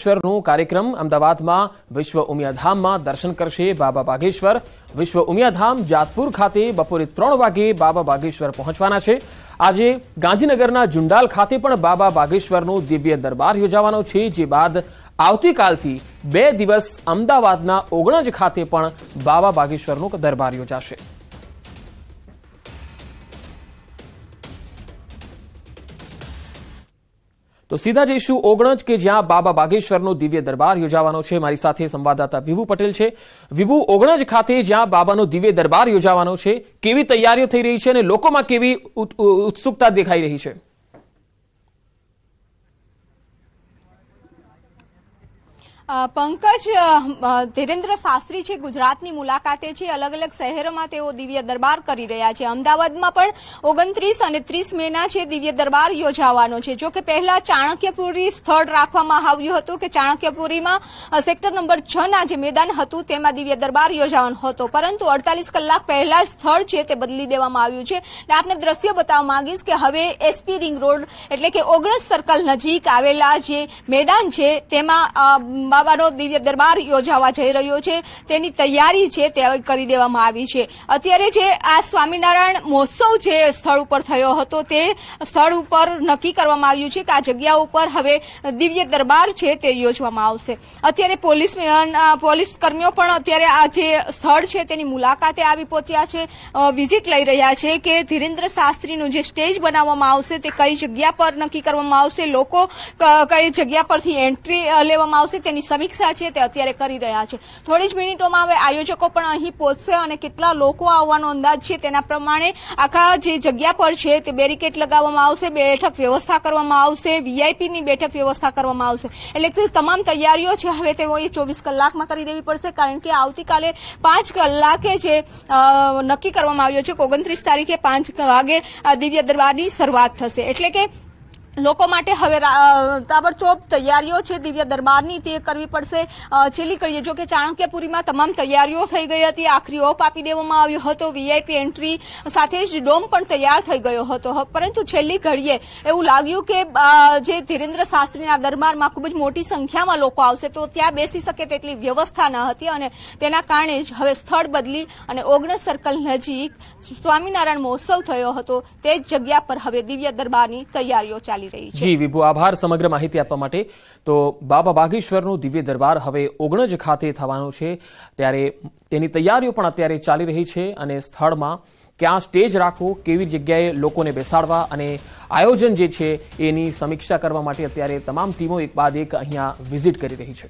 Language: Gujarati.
ઈશ્વરનો કાર્યક્રમ અમદાવાદમાં વિશ્વ ઉમિયાધામમાં દર્શન કરશે બાબા બાગેશ્વર વિશ્વ ઉમિયાધામ જાતપુર ખાતે બપોરે ત્રણ વાગે બાબા બાગેશ્વર પહોંચવાના છે આજે ગાંધીનગરના જુંડાલ ખાતે પણ બાબા બાગેશ્વરનો દિવ્ય દરબાર યોજાવાનો છે જે બાદ આવતીકાલથી બે દિવસ અમદાવાદના ઓગણજ ખાતે પણ બાબા બાગેશ્વરનો દરબાર યોજાશે તો સીધા જઈશું ઓગણજ કે જ્યાં બાબા બાગેશ્વરનો દિવ્ય દરબાર યોજાવાનો છે મારી સાથે સંવાદદાતા વિભુ પટેલ છે વિભુ ઓગણજ ખાતે જ્યાં બાબાનો દિવ્ય દરબાર યોજાવાનો છે કેવી તૈયારીઓ થઈ રહી છે અને લોકોમાં કેવી ઉત્સુકતા દેખાઈ રહી છે પંકજ ધીરેન્દ્ર શાસ્ત્રી છે ગુજરાતની મુલાકાતે છે અલગ અલગ શહેરોમાં તેઓ દિવ્ય દરબાર કરી રહ્યા છે અમદાવાદમાં પણ ઓગણત્રીસ અને ત્રીસ મેના છે દિવ્ય દરબાર યોજાવાનો છે જો કે પહેલા ચાણક્યપુરી સ્થળ રાખવામાં આવ્યું હતું કે ચાણક્યપુરીમાં સેક્ટર નંબર છ ના જે મેદાન હતું તેમાં દિવ્ય દરબાર યોજાવાનો હતો પરંતુ અડતાલીસ કલાક પહેલા સ્થળ છે તે બદલી દેવામાં આવ્યું છે અને આપને દ્રશ્ય બતાવવા માંગીશ કે હવે એસપી રિંગ રોડ એટલે કે ઓગણસ સર્કલ નજીક આવેલા જે મેદાન છે તેમાં બાબાનો દિવ્ય દરબાર યોજાવા જઈ રહ્યો છે તેની તૈયારી છે તે કરી દેવામાં આવી છે અત્યારે જે આ સ્વામિનારાયણ મહોત્સવ જે સ્થળ ઉપર થયો હતો તે સ્થળ ઉપર નક્કી કરવામાં આવ્યું છે કે આ જગ્યા ઉપર હવે દિવ્ય દરબાર છે તે યોજવામાં આવશે અત્યારે પોલીસ પોલીસ કર્મીઓ પણ અત્યારે આ જે સ્થળ છે તેની મુલાકાતે આવી પહોંચ્યા છે વિઝિટ લઈ રહ્યા છે કે ધીરેન્દ્ર શાસ્ત્રીનું જે સ્ટેજ બનાવવામાં આવશે તે કઈ જગ્યા પર નક્કી કરવામાં આવશે લોકો કઈ જગ્યા પરથી એન્ટ્રી લેવામાં આવશે તેની તેની સમીક્ષા છે તે અત્યારે કરી રહ્યા છે થોડી જ મિનિટોમાં હવે આયોજકો પણ અહીં પહોંચશે અને કેટલા લોકો આવવાનો અંદાજ છે તેના પ્રમાણે આખા જે જગ્યા પર છે તે બેરિકેડ લગાવવામાં આવશે બેઠક વ્યવસ્થા કરવામાં આવશે વીઆઈપીની બેઠક વ્યવસ્થા કરવામાં આવશે એટલે કે તમામ તૈયારીઓ છે હવે તેઓ એ ચોવીસ કલાકમાં કરી દેવી પડશે કારણ કે આવતીકાલે પાંચ કલાકે જે નક્કી કરવામાં આવ્યો છે ઓગણત્રીસ તારીખે પાંચ વાગે દિવ્ય દરબારની શરૂઆત થશે એટલે કે લોકો માટે હવે તાબડતોબ તૈયારીઓ છે દિવ્ય દરબારની તે કરવી પડશે છેલ્લી કરીએ જો કે ચાણક્યપુરીમાં તમામ તૈયારીઓ થઈ ગઈ હતી આખરી ઓપ આપી દેવામાં આવ્યો હતો વીઆઈપી એન્ટ્રી સાથે જ ડોમ પણ તૈયાર થઈ ગયો હતો પરંતુ છેલ્લી ઘડીએ એવું લાગ્યું કે જે ધીરેન્દ્ર શાસ્ત્રીના દરબારમાં ખૂબ જ મોટી સંખ્યામાં લોકો આવશે તો ત્યાં બેસી શકે તેટલી વ્યવસ્થા ન હતી અને તેના કારણે જ હવે સ્થળ બદલી અને ઓગણસ સર્કલ નજીક સ્વામિનારાયણ મહોત્સવ થયો હતો તે જ જગ્યા પર હવે દિવ્ય દરબારની તૈયારીઓ ચાલી કરી રહી છે જી વિભુ આભાર સમગ્ર માહિતી આપવા માટે તો બાબા બાગેશ્વરનો દિવ્ય દરબાર હવે ઓગણજ ખાતે થવાનો છે ત્યારે તેની તૈયારીઓ પણ અત્યારે ચાલી રહી છે અને સ્થળમાં ક્યાં સ્ટેજ રાખવો કેવી જગ્યાએ લોકોને બેસાડવા અને આયોજન જે છે એની સમીક્ષા કરવા માટે અત્યારે તમામ ટીમો એક બાદ એક અહીંયા વિઝિટ કરી રહી છે